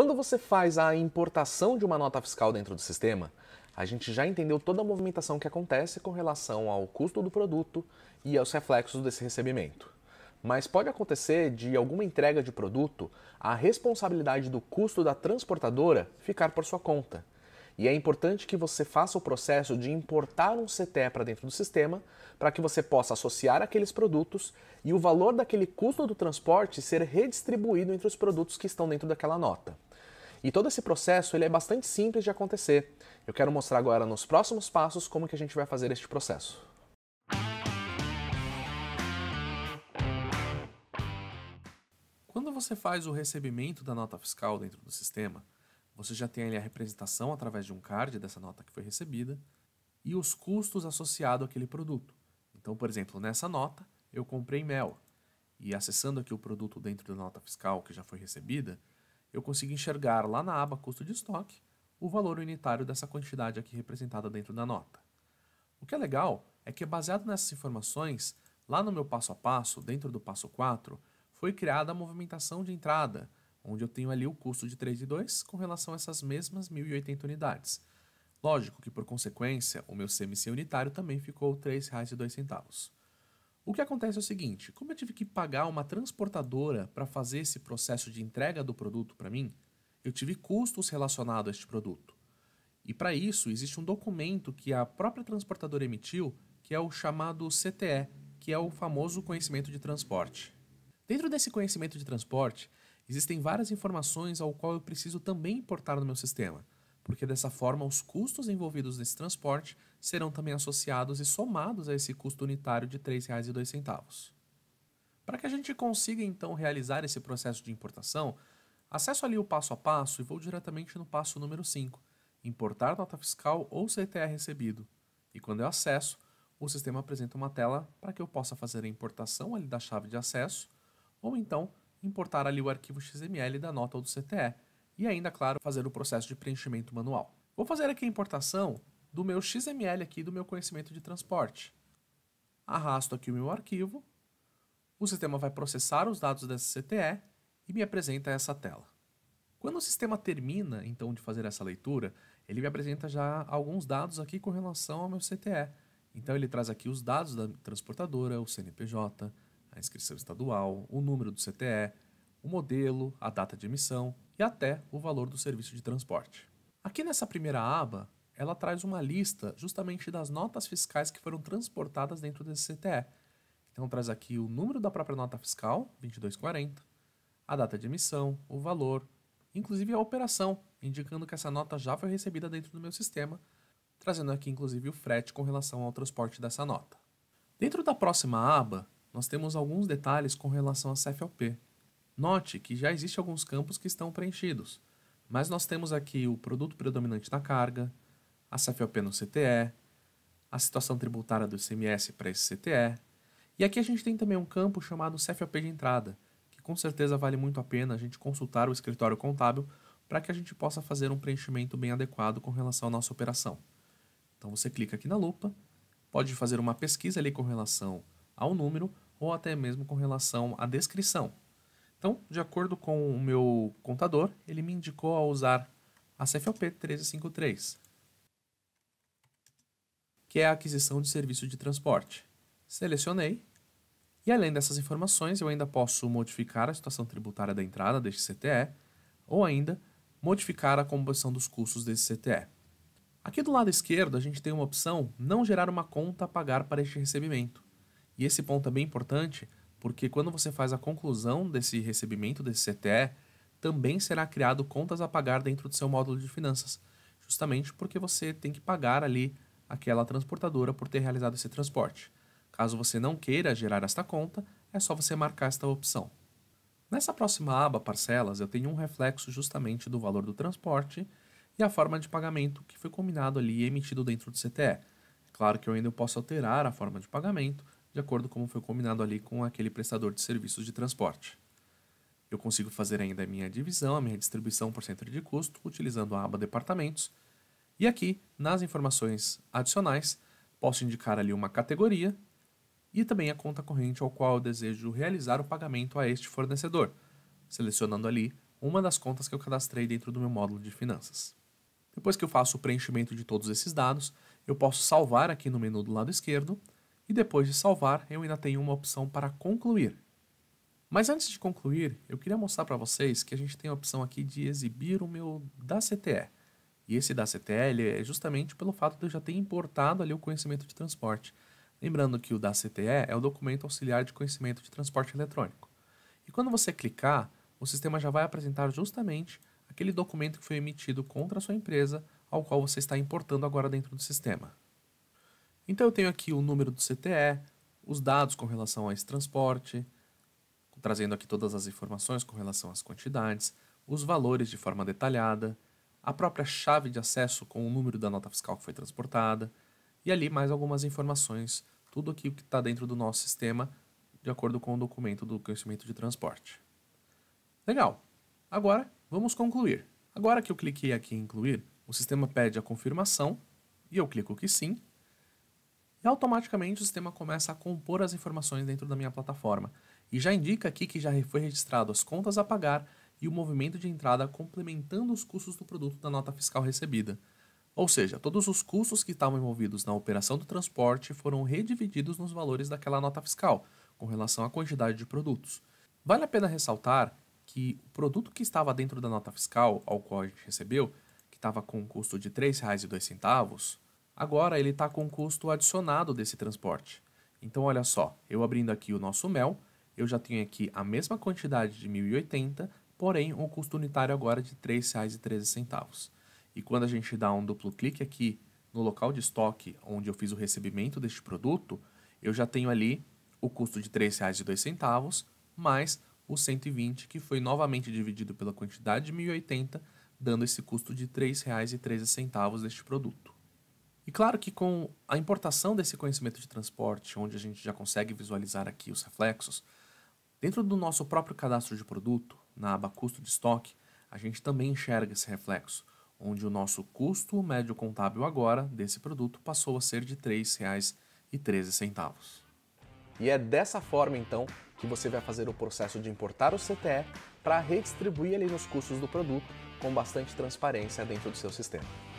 Quando você faz a importação de uma nota fiscal dentro do sistema, a gente já entendeu toda a movimentação que acontece com relação ao custo do produto e aos reflexos desse recebimento. Mas pode acontecer de alguma entrega de produto, a responsabilidade do custo da transportadora ficar por sua conta. E é importante que você faça o processo de importar um CTE para dentro do sistema, para que você possa associar aqueles produtos e o valor daquele custo do transporte ser redistribuído entre os produtos que estão dentro daquela nota. E todo esse processo ele é bastante simples de acontecer. Eu quero mostrar agora nos próximos passos como que a gente vai fazer este processo. Quando você faz o recebimento da nota fiscal dentro do sistema, você já tem ali a representação através de um card dessa nota que foi recebida e os custos associados àquele produto. Então, por exemplo, nessa nota eu comprei mel e acessando aqui o produto dentro da nota fiscal que já foi recebida, eu consigo enxergar lá na aba custo de estoque o valor unitário dessa quantidade aqui representada dentro da nota. O que é legal é que, baseado nessas informações, lá no meu passo a passo, dentro do passo 4, foi criada a movimentação de entrada, onde eu tenho ali o custo de 3 e 2 com relação a essas mesmas 1.080 unidades. Lógico que, por consequência, o meu CMC unitário também ficou R$ 3,02. O que acontece é o seguinte: como eu tive que pagar uma transportadora para fazer esse processo de entrega do produto para mim, eu tive custos relacionados a este produto. E para isso, existe um documento que a própria transportadora emitiu, que é o chamado CTE, que é o famoso conhecimento de transporte. Dentro desse conhecimento de transporte, existem várias informações ao qual eu preciso também importar no meu sistema, porque dessa forma os custos envolvidos nesse transporte serão também associados e somados a esse custo unitário de R$ 3,02. Para que a gente consiga então realizar esse processo de importação, acesso ali o passo a passo e vou diretamente no passo número 5, importar nota fiscal ou CTR recebido. E quando eu acesso, o sistema apresenta uma tela para que eu possa fazer a importação ali da chave de acesso ou então importar ali o arquivo XML da nota ou do CTE e ainda, claro, fazer o processo de preenchimento manual. Vou fazer aqui a importação do meu XML aqui do meu conhecimento de transporte. Arrasto aqui o meu arquivo, o sistema vai processar os dados dessa CTE e me apresenta essa tela. Quando o sistema termina, então, de fazer essa leitura, ele me apresenta já alguns dados aqui com relação ao meu CTE. Então, ele traz aqui os dados da transportadora, o CNPJ, a inscrição estadual, o número do CTE, o modelo, a data de emissão e até o valor do serviço de transporte. Aqui nessa primeira aba, ela traz uma lista justamente das notas fiscais que foram transportadas dentro desse CTE. Então traz aqui o número da própria nota fiscal, 2240, a data de emissão, o valor, inclusive a operação, indicando que essa nota já foi recebida dentro do meu sistema, trazendo aqui inclusive o frete com relação ao transporte dessa nota. Dentro da próxima aba, nós temos alguns detalhes com relação à CFLP. Note que já existem alguns campos que estão preenchidos, mas nós temos aqui o produto predominante da carga, a CFLP no CTE, a situação tributária do ICMS para esse CTE, e aqui a gente tem também um campo chamado CFLP de entrada, que com certeza vale muito a pena a gente consultar o escritório contábil para que a gente possa fazer um preenchimento bem adequado com relação à nossa operação. Então você clica aqui na lupa, pode fazer uma pesquisa ali com relação ao número ou até mesmo com relação à descrição. Então, de acordo com o meu contador, ele me indicou a usar a CFLP 1353, que é a aquisição de serviço de transporte. Selecionei e além dessas informações, eu ainda posso modificar a situação tributária da entrada deste CTE ou ainda modificar a composição dos custos desse CTE. Aqui do lado esquerdo, a gente tem uma opção não gerar uma conta a pagar para este recebimento. E esse ponto é bem importante porque quando você faz a conclusão desse recebimento desse CTE, também será criado contas a pagar dentro do seu módulo de finanças, justamente porque você tem que pagar ali aquela transportadora por ter realizado esse transporte. Caso você não queira gerar esta conta, é só você marcar esta opção. Nessa próxima aba, parcelas, eu tenho um reflexo justamente do valor do transporte e a forma de pagamento que foi combinado ali e emitido dentro do CTE. Claro que eu ainda posso alterar a forma de pagamento, de acordo com como foi combinado ali com aquele prestador de serviços de transporte. Eu consigo fazer ainda a minha divisão, a minha distribuição por centro de custo, utilizando a aba Departamentos. E aqui, nas informações adicionais, posso indicar ali uma categoria e também a conta corrente ao qual eu desejo realizar o pagamento a este fornecedor, selecionando ali uma das contas que eu cadastrei dentro do meu módulo de finanças. Depois que eu faço o preenchimento de todos esses dados, eu posso salvar aqui no menu do lado esquerdo e depois de salvar, eu ainda tenho uma opção para concluir. Mas antes de concluir, eu queria mostrar para vocês que a gente tem a opção aqui de exibir o meu DACTE. E esse DACTE é justamente pelo fato de eu já ter importado ali o conhecimento de transporte. Lembrando que o DACTE é o documento auxiliar de conhecimento de transporte eletrônico. E quando você clicar, o sistema já vai apresentar justamente aquele documento que foi emitido contra a sua empresa, ao qual você está importando agora dentro do sistema. Então eu tenho aqui o número do CTE, os dados com relação a esse transporte, trazendo aqui todas as informações com relação às quantidades, os valores de forma detalhada, a própria chave de acesso com o número da nota fiscal que foi transportada, e ali mais algumas informações, tudo aqui que está dentro do nosso sistema, de acordo com o documento do conhecimento de transporte. Legal! Agora, vamos concluir. Agora que eu cliquei aqui em incluir, o sistema pede a confirmação, e eu clico que sim, e automaticamente o sistema começa a compor as informações dentro da minha plataforma e já indica aqui que já foi registrado as contas a pagar e o movimento de entrada complementando os custos do produto da nota fiscal recebida. Ou seja, todos os custos que estavam envolvidos na operação do transporte foram redivididos nos valores daquela nota fiscal, com relação à quantidade de produtos. Vale a pena ressaltar que o produto que estava dentro da nota fiscal, ao qual a gente recebeu, que estava com um custo de R$ 3,02, Agora ele está com o custo adicionado desse transporte. Então olha só, eu abrindo aqui o nosso mel, eu já tenho aqui a mesma quantidade de 1080, porém um custo unitário agora de R$ 3,13. E quando a gente dá um duplo clique aqui no local de estoque onde eu fiz o recebimento deste produto, eu já tenho ali o custo de R$ 3,02 mais o 120 que foi novamente dividido pela quantidade de 1080, dando esse custo de R$ 3,13 deste produto. E claro que com a importação desse conhecimento de transporte, onde a gente já consegue visualizar aqui os reflexos, dentro do nosso próprio cadastro de produto, na aba custo de estoque, a gente também enxerga esse reflexo, onde o nosso custo médio contábil agora desse produto passou a ser de R$ 3,13. E é dessa forma então que você vai fazer o processo de importar o CTE para redistribuir ali nos custos do produto com bastante transparência dentro do seu sistema.